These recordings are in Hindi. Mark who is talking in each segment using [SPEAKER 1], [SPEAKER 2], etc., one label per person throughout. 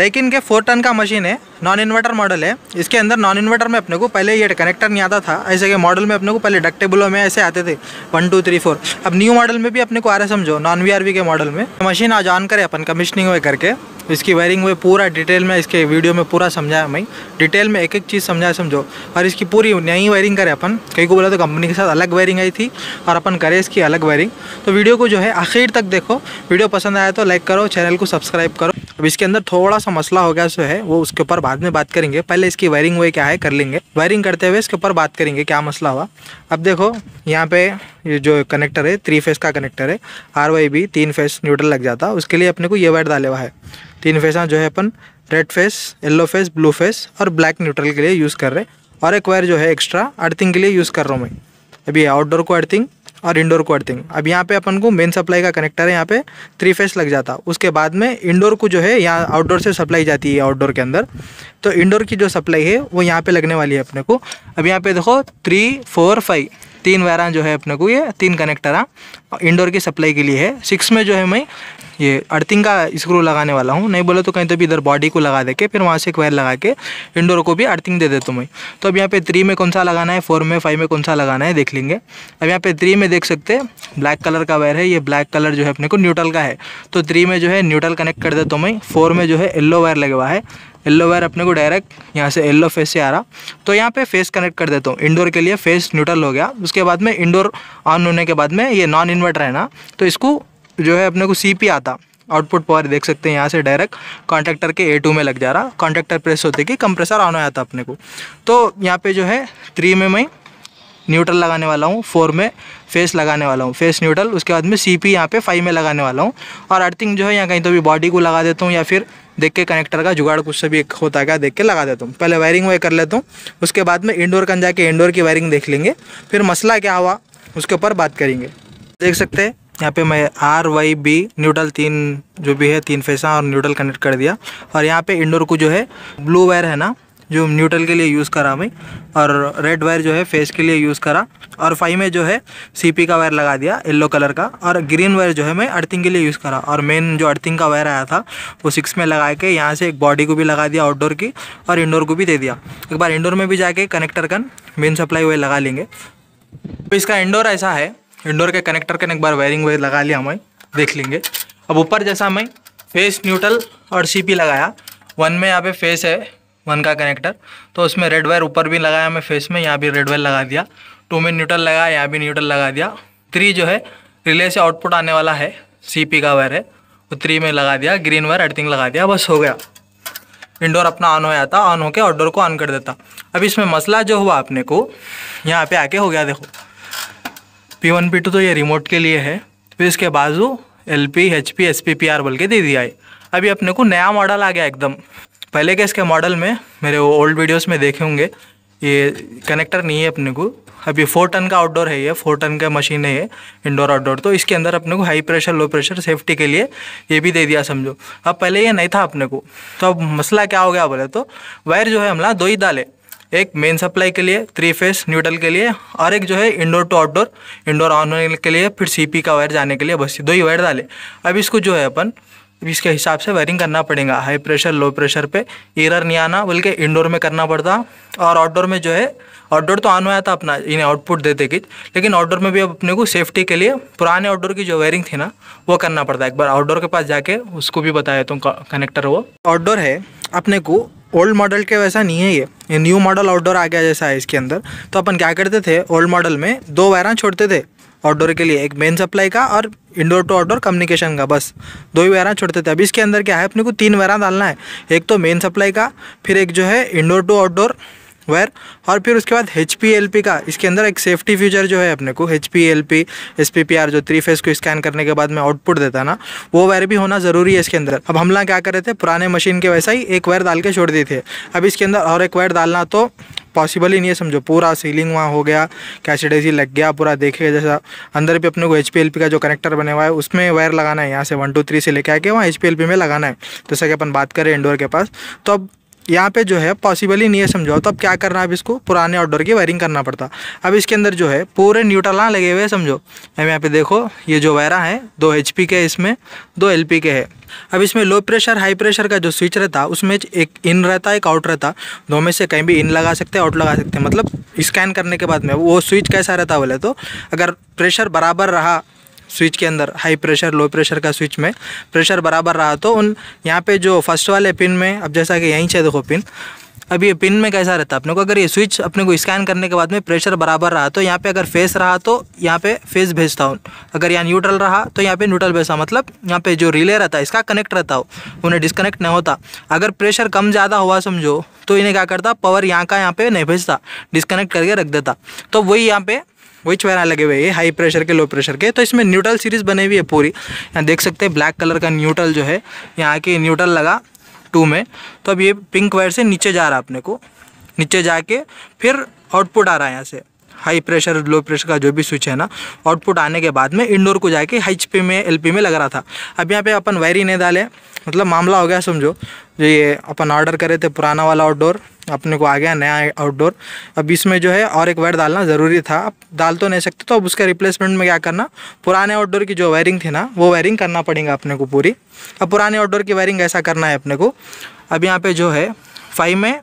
[SPEAKER 1] डेकिन के फोर टन का मशीन है नॉन इन्वर्टर मॉडल है इसके अंदर नॉन इन्वर्टर में अपने को पहले ये कनेक्टर नहीं आता था ऐसे के मॉडल में अपने को पहले डक्टेबलों में ऐसे आते थे वन टू थ्री फोर अब न्यू मॉडल में भी अपने को आ रहा समझो नॉन वी के मॉडल में मशीन आज ऑन करें अपन कमिश्निंग हुए करके इसकी वायरिंग हुए पूरा डिटेल में इसके वीडियो में पूरा समझाया मैं डिटेल में एक एक चीज़ समझाया समझो और इसकी पूरी नई वायरिंग करें अपन कहीं को बोला तो कंपनी के साथ अलग वायरिंग आई थी और अपन करें इसकी अलग वायरिंग तो वीडियो को जो है आखिर तक देखो वीडियो पसंद आया तो लाइक करो चैनल को सब्सक्राइब करो अब इसके अंदर थोड़ा सा मसला हो गया जो है वो उसके ऊपर बाद में बात करेंगे पहले इसकी वायरिंग वे क्या है कर लेंगे वायरिंग करते हुए इसके ऊपर बात करेंगे क्या मसला हुआ अब देखो यहाँ पे ये जो कनेक्टर है थ्री फेस का कनेक्टर है आर वाई बी तीन फेस न्यूट्रल लग जाता उसके लिए अपने को ये वायर डाले हुआ है तीन फेसा जो है अपन red phase yellow phase blue phase और ब्लैक न्यूट्रल के लिए यूज़ कर रहे और एक वायर जो है एक्स्ट्रा अर्थिंग के लिए यूज़ कर रहा हूँ मैं अभी आउटडोर को अर्थिंग और इंडोर को अर्थिंग अब यहाँ पे अपन को मेन सप्लाई का कनेक्टर है यहाँ पे थ्री फेस लग जाता उसके बाद में इंडोर को जो है यहाँ आउटडोर से सप्लाई जाती है आउटडोर के अंदर तो इंडोर की जो सप्लाई है वो यहाँ पे लगने वाली है अपने को अब यहाँ पे देखो थ्री फोर फाइव तीन वायर जो है अपने को ये तीन कनेक्टर इंडोर की सप्लाई के लिए है सिक्स में जो है मैं ये अर्थिंग का स्क्रू लगाने वाला हूँ नहीं बोले तो कहीं तो भी इधर बॉडी को लगा दे के फिर वहाँ से एक वायर लगा के इंडोर को भी अर्थिंग दे देता हूँ मैं तो अब यहाँ पे थ्री में कौन सा लगाना है फोर में फाइव में कौन सा लगाना है देख लेंगे अब यहाँ पे थ्री में देख सकते हैं ब्लैक कलर का वायर है ये ब्लैक कलर जो है अपने को न्यूट्रल का है तो थ्री में जो है न्यूट्रल कनेक्ट कर देता हूँ मैं फोर में जो है येल्लो वायर लगा हुआ है येल्लो वायर अपने को डायरेक्ट यहाँ से येल्लो फेस से आ रहा तो यहाँ पे फेस कनेक्ट कर देता हूँ इंडोर के लिए फेस न्यूट्रल हो गया उसके बाद में इंडोर ऑन होने के बाद में ये नॉन इन्वर्टर है ना तो इसको जो है अपने को सी आता आउटपुट पावर देख सकते हैं यहाँ से डायरेक्ट कॉन्ट्रैक्टर के ए टू में लग जा रहा कॉन्ट्रेक्टर प्रेस होते कि कंप्रेसर ऑन हो जाता अपने को तो यहाँ पे जो है थ्री में मैं न्यूट्रल लगाने वाला हूँ फोर में फेस लगाने वाला हूँ फेस न्यूट्रल उसके बाद में सी पी यहाँ पे फाइव में लगाने वाला हूँ और अर्थिंग जो है यहाँ कहीं तो भी बॉडी को लगा देता हूँ या फिर देख के कनेक्टर का जुगाड़ कुछ से भी एक होता क्या देख के लगा देता हूँ पहले वायरिंग वायर कर लेता हूँ उसके बाद में इंडोर कन जाके इंडोर की वायरिंग देख लेंगे फिर मसला क्या हुआ उसके ऊपर बात करेंगे देख सकते हैं यहाँ पे मैं आर वाई बी न्यूट्रल तीन जो भी है तीन फेसा हाँ और न्यूट्रल कनेक्ट कर दिया और यहाँ पे इंडोर को जो है ब्लू वायर है ना जो न्यूट्रल के लिए यूज़ करा मैं और रेड वायर जो है फेस के लिए यूज़ करा और फाइव में जो है सीपी का वायर लगा दिया येल्लो कलर का और ग्रीन वायर जो है मैं अर्थिंग के लिए यूज़ करा और मेन जो अर्थिंग का वायर आया था वो सिक्स में लगा के यहाँ से एक बॉडी को भी लगा दिया आउटडोर की और इंडोर को भी दे दिया एक बार इंडोर में भी जाके कनेक्टर कन मेन सप्लाई वायर लगा लेंगे तो इसका इंडोर ऐसा है इंडोर के कनेक्टर कन एक बार वायरिंग वायर लगा लिया हमें देख लेंगे अब ऊपर जैसा मैं फेस न्यूट्रल और सीपी लगाया वन में यहाँ पे फेस है वन का कनेक्टर तो उसमें रेड वायर ऊपर भी लगाया मैं फेस में यहाँ भी रेड वायर लगा दिया टू में न्यूट्रल लगाया यहाँ भी न्यूट्रल लगा दिया थ्री जो है रिले से आउटपुट आने वाला है सी पी का वायर है वो थ्री में लगा दिया ग्रीन वायर अर्थिंग लगा दिया बस हो गया इंडोर अपना ऑन हो जाता ऑन होकर आउटडोर को ऑन कर देता अब इसमें मसला जो हुआ आपने को यहाँ पे आके हो गया देखो पी वन पी टू तो ये रिमोट के लिए है फिर इसके बाजू L P H P S P P R बोल के दे दिया है अभी अपने को नया मॉडल आ गया एकदम पहले के इसके मॉडल में मेरे वो ओल्ड वीडियोस में देखे होंगे ये कनेक्टर नहीं है अपने को अब ये फोर टन का आउटडोर है ये फोर टन का मशीन है ये इंडोर आउटडोर तो इसके अंदर अपने को high pressure low pressure safety के लिए ये भी दे दिया समझो अब पहले ये नहीं था अपने को तो अब मसला क्या हो गया बोले तो वायर जो है हमला दो ही डाले एक मेन सप्लाई के लिए थ्री फेस न्यूडल के लिए और एक जो है indoor to outdoor indoor on होने के लिए फिर सीपी का वायर जाने के लिए बस दो ही वायर डाले अब इसको जो है अपन इसके हिसाब से वायरिंग करना पड़ेगा हाई प्रेशर लो प्रेशर पे एरर नहीं आना बल्कि इंडोर में करना पड़ता और आउटडोर में जो है आउटडोर तो ऑन आया था अपना इन्हें आउटपुट देते कि लेकिन आउटडोर में भी अब अपने को सेफ्टी के लिए पुराने आउटडोर की जो वायरिंग थी ना वो करना पड़ता है एक बार आउटडोर के पास जाके उसको भी बताया तुम कनेक्टर वो आउटडोर है अपने को ओल्ड मॉडल के वैसा नहीं है ये ये न्यू मॉडल आउटडोर आ गया जैसा है इसके अंदर तो अपन क्या करते थे ओल्ड मॉडल में दो वायर छोड़ते थे आउटडोर के लिए एक मेन सप्लाई का और इंडोर टू आउटडोर कम्युनिकेशन का बस दो ही वैरान छोड़ते थे अब इसके अंदर क्या है अपने को तीन वैरान डालना है एक तो मेन सप्लाई का फिर एक जो है इंडोर टू आउटडोर वायर और फिर उसके बाद एच पी का इसके अंदर एक सेफ्टी फ्यूचर जो है अपने को H P L P P P R जो थ्री फेस को स्कैन करने के बाद में आउटपुट देता ना वो वायर भी होना ज़रूरी है इसके अंदर अब हम लोग क्या कर रहे थे पुराने मशीन के वैसा ही एक वायर डाल के छोड़ दी थे अब इसके अंदर और एक वायर डालना तो पॉसिबल ही नहीं है समझो पूरा सीलिंग वहाँ हो गया कैसीडेसी लग गया पूरा देखे जैसा अंदर भी अपने को एच का जो कनेक्टर बने हुआ है उसमें वायर लगाना है यहाँ से वन टू थ्री से लेके आके वहाँ एच में लगाना है जैसा तो कि अपन बात करें इंडोर के पास तो अब यहाँ पे जो है पॉसिबल ही नहीं है समझाओ तो अब क्या करना अब इसको पुराने ऑर्डर की वायरिंग करना पड़ता अब इसके अंदर जो है पूरे ना लगे हुए समझो अब यहाँ पे देखो ये जो वायरा है दो एच के इसमें दो एल के है अब इसमें लो प्रेशर हाई प्रेशर का जो स्विच रहता है उसमें एक इन रहता एक आउट रहता दो में से कहीं भी इन लगा सकते हैं आउट लगा सकते हैं मतलब स्कैन करने के बाद में वो स्विच कैसा रहता बोले तो अगर प्रेशर बराबर रहा स्विच के अंदर हाई प्रेशर लो प्रेशर का स्विच में प्रेशर बराबर रहा तो उन यहाँ पे जो फर्स्ट वाले पिन में अब जैसा कि यहीं से देखो पिन अब ये पिन में कैसा रहता है अपने को अगर ये स्विच अपने को स्कैन करने के बाद में प्रेशर बराबर रहा तो यहाँ पे अगर फेस रहा तो यहाँ पे फेस भेजता हूँ अगर यहाँ न्यूट्रल रहा तो यहाँ पे न्यूट्रल भेजता मतलब यहाँ पे जो रिले रहता है इसका कनेक्ट रहता हो उन्हें डिस्कनेक्ट नहीं होता अगर प्रेशर कम ज़्यादा हुआ समझो तो इन्हें क्या करता पावर यहाँ का यहाँ पर नहीं भेजता डिस्कनेक्ट करके रख देता तो वही यहाँ पे विच वायर लगे हुए हैं हाई प्रेशर के लो प्रेशर के तो इसमें न्यूट्रल सीरीज़ बनी हुई है पूरी यहाँ देख सकते हैं ब्लैक कलर का न्यूट्रल जो है यहाँ के न्यूट्रल लगा टू में तो अब ये पिंक वायर से नीचे जा रहा है अपने को नीचे जाके फिर आउटपुट आ रहा है यहाँ से हाई प्रेशर लो प्रेशर का जो भी स्विच है ना आउटपुट आने के बाद में इंडोर को जाके एच में एल में लग रहा था अब यहाँ पे अपन वायर ही नहीं डाले मतलब मामला हो गया समझो जो ये अपन ऑर्डर करे थे पुराना वाला आउटडोर अपने को आ गया नया आउटडोर अब इसमें जो है और एक वायर डालना ज़रूरी था अब डाल तो नहीं सकते तो अब उसका रिप्लेसमेंट में क्या करना पुराने आउटडोर की जो वायरिंग थी ना वो वायरिंग करना पड़ेगा अपने को पूरी अब पुराने आउटडोर की वायरिंग ऐसा करना है अपने को अब यहाँ पर जो है फाइव में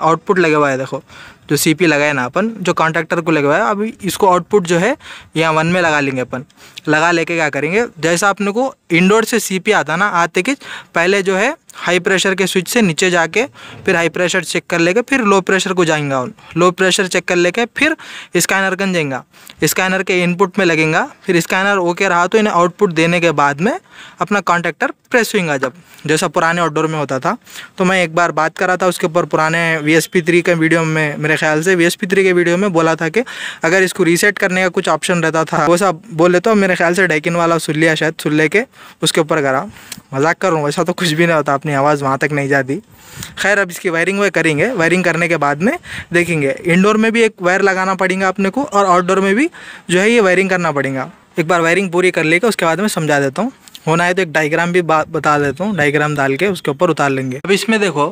[SPEAKER 1] आउटपुट लगे हुआ है देखो जो सी पी लगाए ना अपन जो कॉन्ट्रैक्टर को लगवाया हुआ है अभी इसको आउटपुट जो है यहाँ वन में लगा लेंगे अपन लगा लेके क्या करेंगे जैसा आपने को इंडोर से सी पी आता ना आते कि पहले जो है हाई प्रेशर के स्विच से नीचे जाके फिर हाई प्रेशर चेक कर लेके फिर लो प्रेशर को जाएंगा लो प्रेशर चेक कर लेके फिर स्कैनर गन जाएगा स्कैनर के इनपुट में लगेगा फिर स्कैनर ओके रहा तो इन्हें आउटपुट देने के बाद में अपना कॉन्टैक्टर प्रेस हुएगा जब जैसा पुराने आउटडोर में होता था तो मैं एक बार बात कर रहा था उसके ऊपर पुराने वी एस पी थ्री के वीडियो में मेरे ख्याल से वी एस पी थ्री के वीडियो में बोला था कि अगर इसको रीसेट करने का कुछ ऑप्शन रहता था वो सब बोले तो मेरे मेरे ख्याल से डेकिन वाला लिया शायद ले के उसके ऊपर करा मजाक कर रहा हूँ वैसा तो कुछ भी नहीं होता अपनी आवाज़ वहाँ तक नहीं जाती खैर अब इसकी वायरिंग वह करेंगे वायरिंग करने के बाद में देखेंगे इंडोर में भी एक वायर लगाना पड़ेगा अपने को और आउटडोर में भी जो है ये वायरिंग करना पड़ेगा एक बार वायरिंग पूरी कर लेकर उसके बाद में समझा देता हूँ होना है तो एक डायग्राम भी बता देता हूँ डायग्राम डाल के उसके ऊपर उतार लेंगे अब इसमें देखो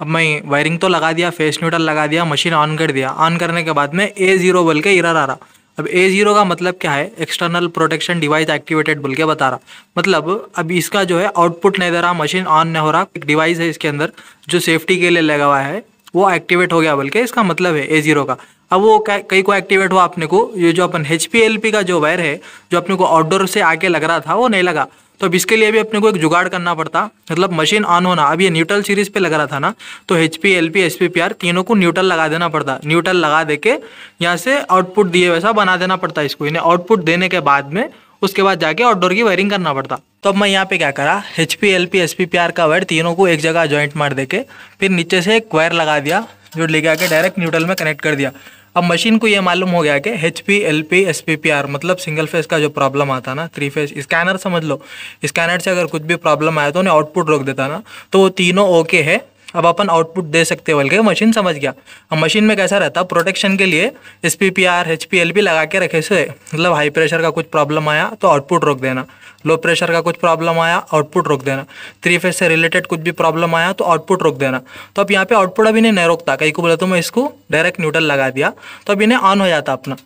[SPEAKER 1] अब मैं वायरिंग तो लगा दिया फेस न्यूटर लगा दिया मशीन ऑन कर दिया ऑन करने के बाद में ए ज़ीरो बोल के इरर आ रहा अब ए जीरो का मतलब क्या है एक्सटर्नल प्रोटेक्शन डिवाइस एक्टिवेटेड बोल के बता रहा मतलब अब इसका जो है आउटपुट नहीं दे रहा मशीन ऑन नहीं हो रहा एक डिवाइस है इसके अंदर जो सेफ्टी के लिए लगा हुआ है वो एक्टिवेट हो गया बोल के इसका मतलब है ए जीरो का अब वो कई को एक्टिवेट हुआ अपने को ये जो अपन एच का जो वायर है जो अपने को आउटडोर से आके लग रहा था वो नहीं लगा तो अब इसके लिए भी अपने को एक जुगाड़ करना पड़ता मतलब मशीन ऑन होना अब ये न्यूट्रल सीरीज पे लग रहा था ना तो H P L P S P P R तीनों को न्यूट्रल लगा देना पड़ता न्यूट्रल लगा दे के यहाँ से आउटपुट दिए वैसा बना देना पड़ता इसको इन्हें आउटपुट देने के बाद में उसके बाद जाके आउटडोर की वायरिंग करना पड़ता तो अब मैं यहाँ पे क्या करा H P L P S P P R का वायर तीनों को एक जगह ज्वाइंट मार दे के फिर नीचे से एक वायर लगा दिया जो लेके आके डायरेक्ट न्यूट्रल में कनेक्ट कर दिया अब मशीन को ये मालूम हो गया कि H P L P S P P R मतलब सिंगल फेज का जो प्रॉब्लम आता ना थ्री फेज स्कैनर समझ लो स्कैनर से अगर कुछ भी प्रॉब्लम आया तो उन्हें आउटपुट रोक देता ना तो वो तीनों ओके है अब अपन आउटपुट दे सकते बोल के मशीन समझ गया अब मशीन में कैसा रहता प्रोटेक्शन के लिए S P P R H P L P लगा के रखे से मतलब हाई प्रेशर का कुछ प्रॉब्लम आया तो आउटपुट रोक देना लो प्रेशर का कुछ प्रॉब्लम आया आउटपुट रोक देना थ्री फेज से रिलेटेड कुछ भी प्रॉब्लम आया तो आउटपुट रोक देना तो अब यहाँ पे आउटपुट अभी नहीं, नहीं रोकता कहीं को बोला तो मैं इसको डायरेक्ट न्यूट्रल लगा दिया तो अब इन्हें ऑन हो जाता अपना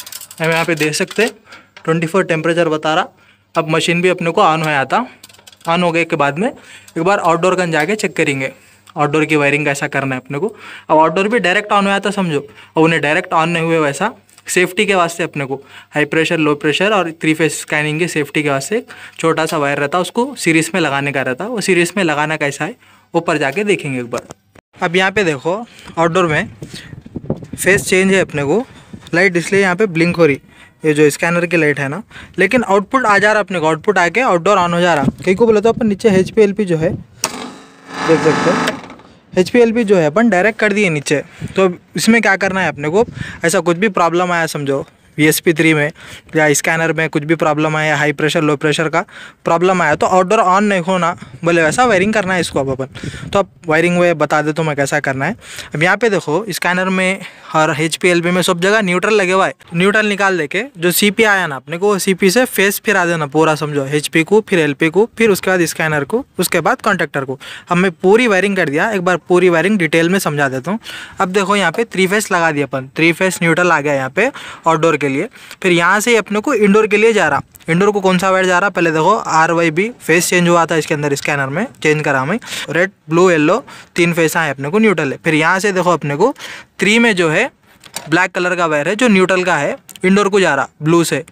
[SPEAKER 1] हम यहाँ पे देख सकते ट्वेंटी फोर टेम्परेचर बता रहा अब मशीन भी अपने को ऑन हो जाता ऑन हो गए के बाद में एक बार आउटडोर गन जाके चेक करेंगे आउटडोर की वायरिंग कैसा करना है अपने को अब आउटडोर भी डायरेक्ट ऑन हुआ था तो समझो अब उन्हें डायरेक्ट ऑन नहीं हुए वैसा सेफ्टी के वास्ते अपने को हाई प्रेशर लो प्रेशर और थ्री फेस स्कैनिंग की सेफ्टी के वास्ते एक छोटा सा वायर रहता उसको सीरीज में लगाने का रहता वो सीरीज में लगाना कैसा है ऊपर जाके देखेंगे एक बार अब यहाँ पे देखो आउटडोर में फेस चेंज है अपने को लाइट इसलिए यहाँ पे ब्लिंक हो रही ये जो स्कैनर की लाइट है ना लेकिन आउटपुट आ जा रहा अपने को आउटपुट आके आउटडोर ऑन हो जा रहा कहीं को बोला तो अपन नीचे एच पी जो है देख सकते हो एच जो है अपन डायरेक्ट कर दिए नीचे तो इसमें क्या करना है अपने को ऐसा कुछ भी प्रॉब्लम आया समझो वी एस पी थ्री में या स्कैनर में कुछ भी प्रॉब्लम आया हाई प्रेशर लो प्रेशर का प्रॉब्लम आया तो आउटडोर ऑन नहीं होना बोले वैसा वायरिंग करना है इसको अब अपन तो अब वायरिंग वे बता दे तो मैं कैसा करना है अब यहाँ पे देखो स्कैनर में और एच पी एल बी में सब जगह न्यूट्रल लगे हुआ है न्यूट्रल निकाल देके जो सी पी आया ना अपने को सी पी से फेस फिरा देना पूरा समझो एच पी को फिर एल पी को फिर उसके बाद स्कैनर को उसके बाद कॉन्टेक्टर को अब मैं पूरी वायरिंग कर दिया एक बार पूरी वायरिंग डिटेल में समझा देता हूँ अब देखो यहाँ पे थ्री फेस लगा दिया अपन थ्री फेस न्यूट्रल आ गया यहाँ पे आउटडोर के लिए फिर यहाँ से अपने को इंडोर के लिए जा रहा इंडोर को कौन सा वायर जा रहा पहले देखो R Y B phase change हुआ था इसके अंदर स्कैनर में चेंज करा हमें रेड ब्लू येल्लो तीन फेस आए अपने को न्यूट्रल है फिर यहाँ से देखो अपने को थ्री में जो है ब्लैक कलर का वायर है जो न्यूट्रल का है इंडोर को जा रहा ब्लू से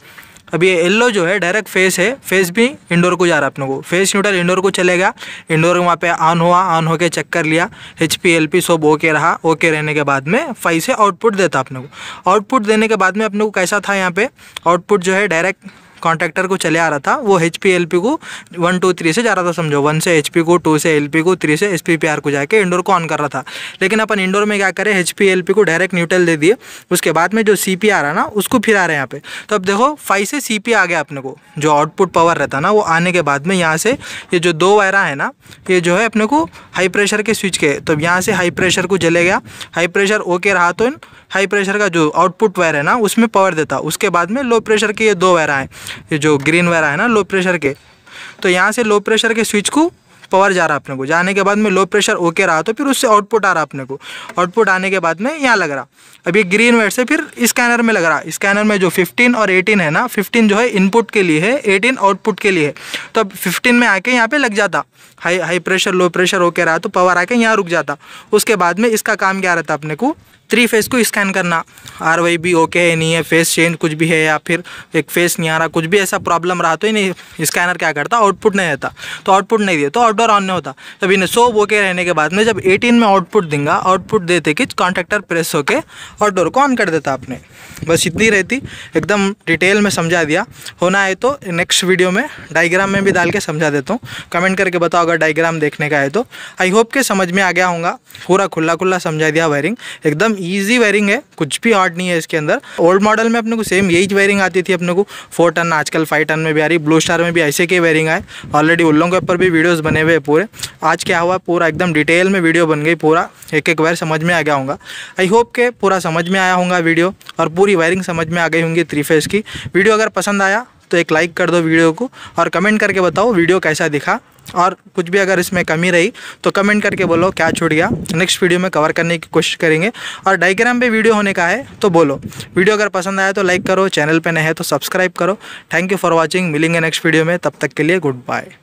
[SPEAKER 1] अब ये येल्लो जो है डायरेक्ट फेस है फेस भी इंडोर को जा रहा है अपने को फेस न्यूट्रल इंडोर को चलेगा इंडोर वहाँ पे ऑन हुआ ऑन होके चेक कर लिया एच पी एल पी सब ओके रहा ओके रहने के बाद में फाइव से आउटपुट देता अपने को आउटपुट देने के बाद में अपने को कैसा था यहाँ पे आउटपुट जो है डायरेक्ट कॉन्ट्रैक्टर को चले आ रहा था वो एच पी एल पी को वन टू थ्री से जा रहा था समझो वन से एच पी को टू से एल पी को थ्री से एस पी पी आर को जाके इंडोर को ऑन कर रहा था लेकिन अपन इंडोर में क्या करें एच पी एल पी को डायरेक्ट न्यूट्रल दे दिए उसके बाद में जो सी पी आ है ना उसको फिर आ रहे हैं यहाँ पे तो अब देखो फाइव से सी पी आ गया अपने को जो आउटपुट पावर रहता ना वो आने के बाद में यहाँ से ये जो दो वायरा है ना ये जो है अपने को हाई प्रेशर के स्विच के तो यहाँ से हाई प्रेशर को जले गया हाई प्रेशर ओके रहा तो हाई प्रेशर का जो आउटपुट वायर है ना उसमें पावर देता उसके बाद में लो प्रेशर के ये दो वायर हैं ये जो ग्रीन वायर है ना लो प्रेशर के तो यहाँ से लो प्रेशर के स्विच को पावर जा रहा अपने को जाने के बाद में लो प्रेशर ओके रहा तो फिर उससे आउटपुट आ रहा अपने को आउटपुट आने के बाद में यहाँ लग रहा अब ये ग्रीन वायर से फिर स्कैनर में लग रहा स्कैनर में जो 15 और 18 है ना 15 जो है इनपुट के लिए है 18 आउटपुट के लिए है तो अब 15 में आके यहाँ पे लग जाता high high pressure low pressure okay रहा तो पावर आके यहाँ रुक जाता उसके बाद में इसका काम क्या रहता अपने को थ्री फेस को स्कैन करना आर वाई भी ओके है नहीं है फेस चेंज कुछ भी है या फिर एक फेस नहीं आ रहा कुछ भी ऐसा प्रॉब्लम रहा तो ही नहीं स्कैनर क्या करता आउटपुट नहीं देता तो आउटपुट नहीं दिया तो आउटडोर ऑन नहीं होता जब इन्हें सो ओके रहने के बाद में जब एटीन में आउटपुट देंगे आउटपुट देते कि कॉन्ट्रैक्टर प्रेस होकर आउटडोर को ऑन कर देता आपने बस इतनी रहती एकदम डिटेल में समझा दिया होना है तो नेक्स्ट वीडियो में डायग्राम में भी डाल के समझा देता हूँ कमेंट करके बताओ अगर डायग्राम देखने का है तो आई होप के समझ में आ गया होगा पूरा खुला खुला समझा दिया वायरिंग एकदम ईजी वायरिंग है कुछ भी हार्ड नहीं है इसके अंदर ओल्ड मॉडल में अपने को सेम यही वायरिंग आती थी अपने को फोर टन आजकल फाइव टन में भी आ रही ब्लू स्टार में भी ऐसे की वायरिंग आए ऑलरेडी उन लोगों के ऊपर भी वीडियोज़ बने हुए पूरे आज क्या हुआ पूरा एकदम डिटेल में वीडियो बन गई पूरा एक एक वायर समझ में आ गया होगा आई होप के पूरा समझ में आया होगा वीडियो और पूरी वायरिंग समझ में आ गई होंगी थ्री फेज की वीडियो अगर पसंद आया तो एक लाइक कर दो वीडियो को और कमेंट करके बताओ वीडियो कैसा दिखा और कुछ भी अगर इसमें कमी रही तो कमेंट करके बोलो क्या छूट गया नेक्स्ट वीडियो में कवर करने की कोशिश करेंगे और डाइग्राम पे वीडियो होने का है तो बोलो वीडियो अगर पसंद आया तो लाइक करो चैनल पे नए हैं तो सब्सक्राइब करो थैंक यू फॉर वॉचिंग मिलेंगे नेक्स्ट वीडियो में तब तक के लिए गुड बाय